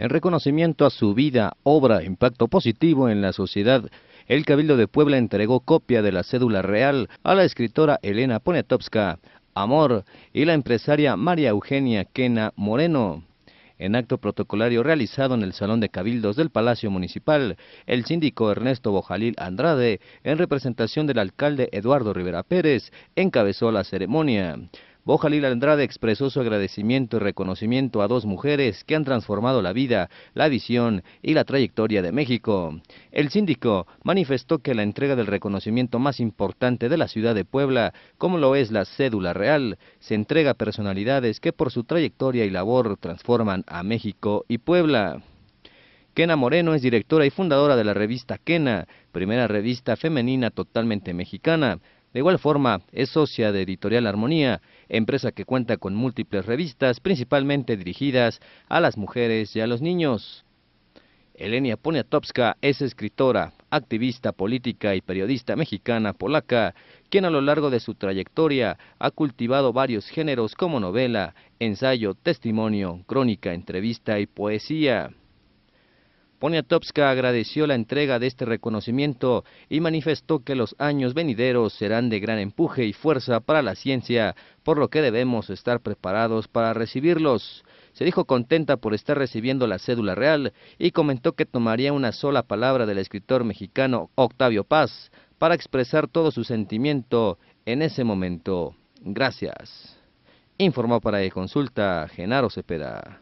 En reconocimiento a su vida, obra, impacto positivo en la sociedad, el Cabildo de Puebla entregó copia de la cédula real a la escritora Elena Poniatowska, Amor, y la empresaria María Eugenia Quena Moreno. En acto protocolario realizado en el Salón de Cabildos del Palacio Municipal, el síndico Ernesto Bojalil Andrade, en representación del alcalde Eduardo Rivera Pérez, encabezó la ceremonia. Bojalil Andrade expresó su agradecimiento y reconocimiento a dos mujeres que han transformado la vida, la visión y la trayectoria de México. El síndico manifestó que la entrega del reconocimiento más importante de la ciudad de Puebla, como lo es la cédula real, se entrega a personalidades que por su trayectoria y labor transforman a México y Puebla. Kena Moreno es directora y fundadora de la revista Kena, primera revista femenina totalmente mexicana. De igual forma, es socia de Editorial Armonía, empresa que cuenta con múltiples revistas principalmente dirigidas a las mujeres y a los niños. Elenia Poniatowska es escritora, activista política y periodista mexicana polaca, quien a lo largo de su trayectoria ha cultivado varios géneros como novela, ensayo, testimonio, crónica, entrevista y poesía. Poniatowska agradeció la entrega de este reconocimiento y manifestó que los años venideros serán de gran empuje y fuerza para la ciencia, por lo que debemos estar preparados para recibirlos. Se dijo contenta por estar recibiendo la cédula real y comentó que tomaría una sola palabra del escritor mexicano Octavio Paz para expresar todo su sentimiento en ese momento. Gracias. Informó para e Consulta Genaro Cepeda.